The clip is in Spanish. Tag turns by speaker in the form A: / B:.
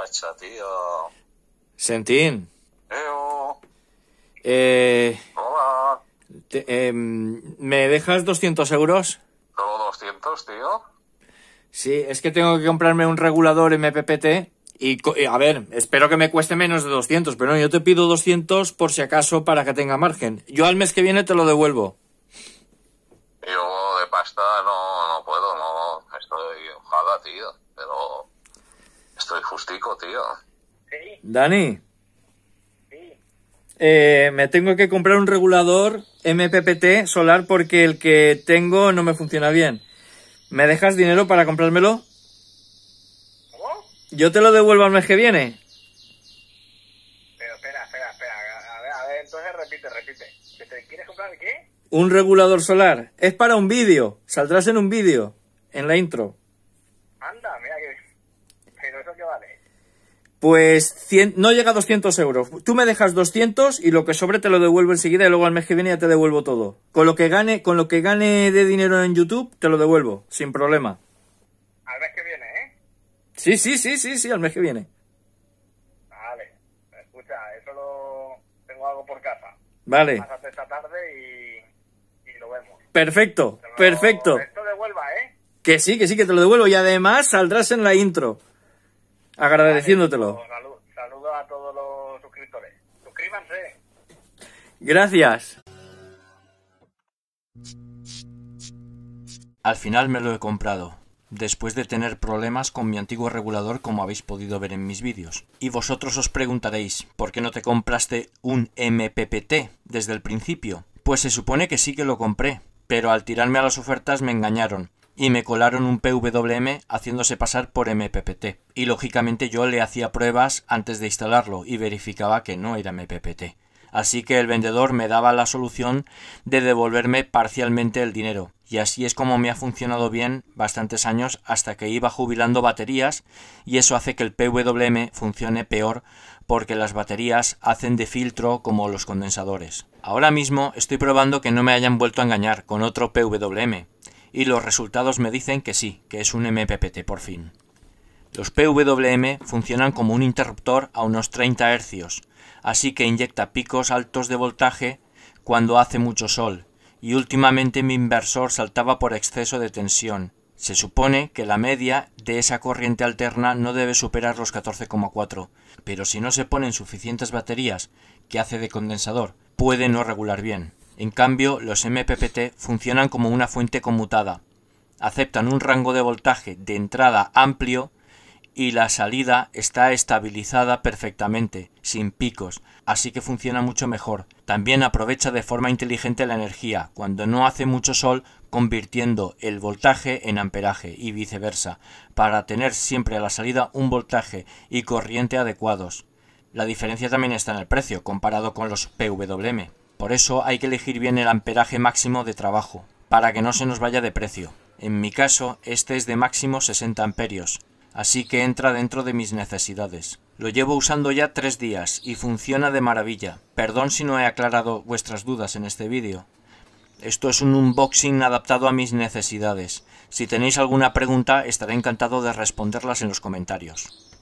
A: pacha, Sentín. Eo. Eh, Hola. Em, ¿Me dejas 200 euros? ¿Todo 200, tío. Sí, es que tengo que comprarme un regulador MPPT. Y, eh, a ver, espero que me cueste menos de 200, pero yo te pido 200 por si acaso para que tenga margen. Yo al mes que viene te lo devuelvo. Yo de pasta no, puedo, no. Estoy ojalá, tío. Pero Estoy justico, tío. ¿Sí? Dani. Sí. Eh, me tengo que comprar un regulador MPPT solar porque el que tengo no me funciona bien. ¿Me dejas dinero para comprármelo? ¿Cómo? Yo te lo devuelvo al mes que viene. Pero espera, espera, espera. A ver, a ver entonces repite, repite. quieres comprar qué? Un regulador solar. Es para un vídeo. Saldrás en un vídeo. En la intro. pues no llega a 200 euros. Tú me dejas 200 y lo que sobre te lo devuelvo enseguida y luego al mes que viene ya te devuelvo todo. Con lo que gane, con lo que gane de dinero en YouTube, te lo devuelvo, sin problema. Al mes que viene, ¿eh? Sí, sí, sí, sí, sí, al mes que viene. Vale, escucha, eso lo tengo algo por casa.
B: Vale. Pásate
A: esta tarde y, lo vemos. Perfecto, perfecto. Esto devuelva, ¿eh? Que sí, que sí, que te lo devuelvo y además saldrás en la intro agradeciéndotelo. Saludos saludo a todos los suscriptores. Suscríbanse. Gracias.
B: Al final me lo he comprado, después de tener problemas con mi antiguo regulador como habéis podido ver en mis vídeos. Y vosotros os preguntaréis, ¿por qué no te compraste un MPPT desde el principio? Pues se supone que sí que lo compré, pero al tirarme a las ofertas me engañaron y me colaron un PWM haciéndose pasar por MPPT. Y lógicamente yo le hacía pruebas antes de instalarlo y verificaba que no era MPPT. Así que el vendedor me daba la solución de devolverme parcialmente el dinero. Y así es como me ha funcionado bien bastantes años hasta que iba jubilando baterías y eso hace que el PWM funcione peor porque las baterías hacen de filtro como los condensadores. Ahora mismo estoy probando que no me hayan vuelto a engañar con otro PWM, y los resultados me dicen que sí, que es un MPPT por fin. Los PWM funcionan como un interruptor a unos 30 Hz, así que inyecta picos altos de voltaje cuando hace mucho sol, y últimamente mi inversor saltaba por exceso de tensión. Se supone que la media de esa corriente alterna no debe superar los 14,4, pero si no se ponen suficientes baterías que hace de condensador, puede no regular bien. En cambio, los MPPT funcionan como una fuente conmutada. Aceptan un rango de voltaje de entrada amplio y la salida está estabilizada perfectamente, sin picos, así que funciona mucho mejor. También aprovecha de forma inteligente la energía, cuando no hace mucho sol, convirtiendo el voltaje en amperaje y viceversa, para tener siempre a la salida un voltaje y corriente adecuados. La diferencia también está en el precio, comparado con los PWM. Por eso hay que elegir bien el amperaje máximo de trabajo, para que no se nos vaya de precio. En mi caso, este es de máximo 60 amperios, así que entra dentro de mis necesidades. Lo llevo usando ya tres días y funciona de maravilla. Perdón si no he aclarado vuestras dudas en este vídeo. Esto es un unboxing adaptado a mis necesidades. Si tenéis alguna pregunta, estaré encantado de responderlas en los comentarios.